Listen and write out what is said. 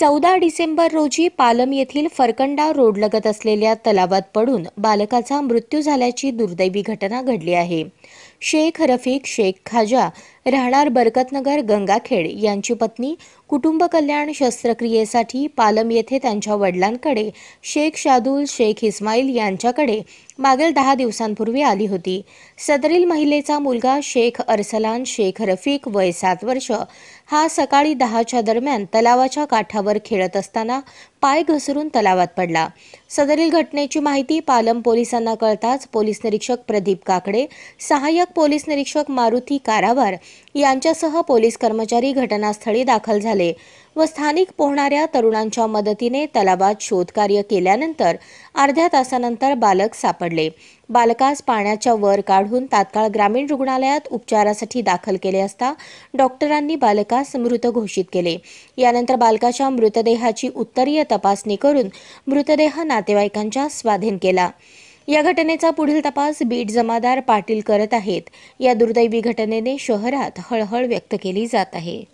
चौदा डिसेंबर रोजी पालम येथील फरकंडा रोड लगत असलेल्या तलावात पडून बालकाचा मृत्यू झाल्याची दुर्दैवी घटना घडली आहे शेख रफीक शेख खाजा राहणार बरकतनगर गंगाखेड यांची पत्नी कुटुंब कल्याण शस्त्रक्रियेसाठी पालम येथे त्यांच्या वडिलांकडे शेख शादूल शेख इस्माईल यांच्याकडे मागील दहा दिवसांपूर्वी आली होती सदरील महिलेचा मुलगा शेख अरसलान शेख रफीक वय सात वर्ष हा सकाळी दहाच्या दरम्यान तलावाच्या काठावर खेळत असताना पाय घसरून तलावात पडला सदरील घटनेची माहिती पालम पोलिसांना कळताच पोलीस निरीक्षक प्रदीप काकडे सहाय्यक पोलीस निरीक्षक मारुती कारावार यांच्यासह पोलीस कर्मचारी घटनास्थळी दाखल झाले व स्थानिक पोहणाऱ्या तरुणांच्या मदतीने तलावात शोधकार्य केल्यानंतर अर्ध्या तासानंतर बालक सापडले बालकास पाण्याच्या वर काढून तात्काळ ग्रामीण रुग्णालयात उपचारासाठी दाखल केले असता डॉक्टरांनी बालकास मृत घोषित केले यानंतर बालकाच्या मृतदेहाची उत्तरीय तपासणी करून मृतदेह नातेवाईकांच्या स्वाधीन केला या घटनेचा पुढील तपास बीट जमादार पाटील करत आहेत या दुर्दैवी घटनेने शहरात हळहळ व्यक्त केली जात आहे